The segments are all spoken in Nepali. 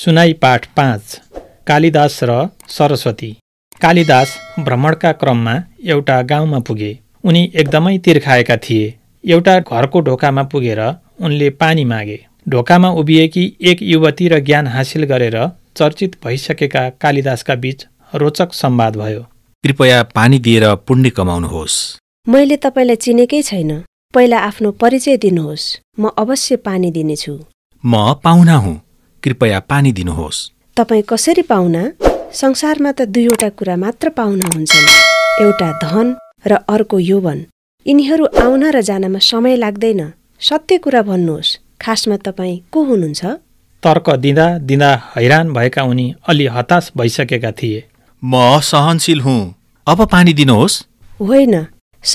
सुनाई पाठ पाँच कालिदास र सरस्वती कालिदास भ्रमणका क्रममा एउटा गाउँमा पुगे उनी एकदमै तिर्खाएका थिए एउटा घरको ढोकामा पुगेर उनले पानी मागे ढोकामा उभिएकी एक युवती र ज्ञान हासिल गरेर चर्चित भइसकेका कालिदासका बीच रोचक संवाद भयो कृपया पानी दिएर पुण्य कमाउनुहोस् मैले तपाईँलाई चिनेकै छैन पहिला आफ्नो परिचय दिनुहोस् म अवश्य पानी दिनेछु म पाहुना हुँ कृपया पानी दिनुहोस् तपाईँ कसरी पाहुना संसारमा त दुईवटा कुरा मात्र पाहुना हुन्छन् एउटा धन र अर्को यौवन यिनीहरू आउन र जानमा समय लाग्दैन सत्य कुरा भन्नुहोस् खासमा तपाईँ को हुनुहुन्छ तर्क दिँदा दिँदा हैरान भएका उनी अलि हताश भइसकेका थिए म सहनशील हुँ अब पानी दिनुहोस् होइन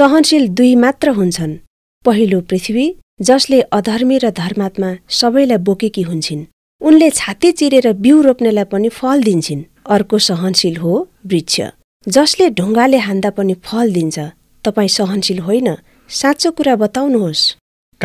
सहनशील दुई मात्र हुन्छन् पहिलो पृथ्वी जसले अधर्मी र धर्मात्मा सबैलाई बोकेकी हुन्छन् उनले छाती चिरेर बिउ रोप्नेलाई पनि फल दिन्छन् अर्को सहनशील हो वृक्ष जसले ढुङ्गाले हान्दा पनि फल दिन्छ तपाईँ सहनशील होइन साँचो कुरा बताउनुहोस्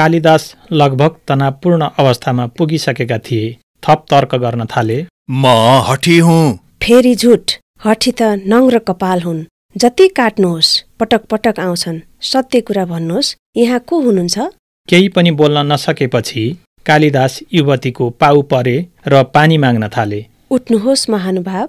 कालिदास लगभग तनावपूर्ण अवस्थामा पुगिसकेका थिए थप तर्क गर्न थाले म हठी हुँ फेरि झुट हठी त नङ्ग्र कपाल हुन् जति काट्नुहोस् पटक पटक आउँछन् सत्य कुरा भन्नुहोस् यहाँ को हुनुहुन्छ केही पनि बोल्न नसकेपछि कालिदास युवतीको पाउ परे र पानी माग्न थाले उठ्नुहोस् महानुभाव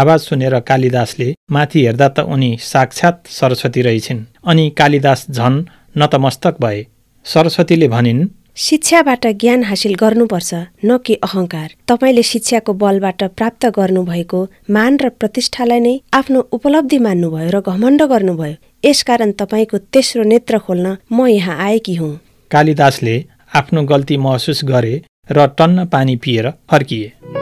आवाज सुनेर कालिदासले माथि हेर्दा त उनी साक्षात सरस्वती रहेछिन् अनि कालिदास झन् नतमस्तक भए सरस्वतीले भनिन् शिक्षाबाट ज्ञान हासिल गर्नुपर्छ न कि अहङ्कार तपाईँले शिक्षाको बलबाट प्राप्त गर्नुभएको मान र प्रतिष्ठालाई नै आफ्नो उपलब्धि मान्नुभयो र घमण्ड गर्नुभयो यसकारण तपाईँको तेस्रो नेत्र खोल्न म यहाँ आएकी हुँ कालिदासले आफ्नो गल्ती महसुस गरे र टन्न पानी पिएर फर्किए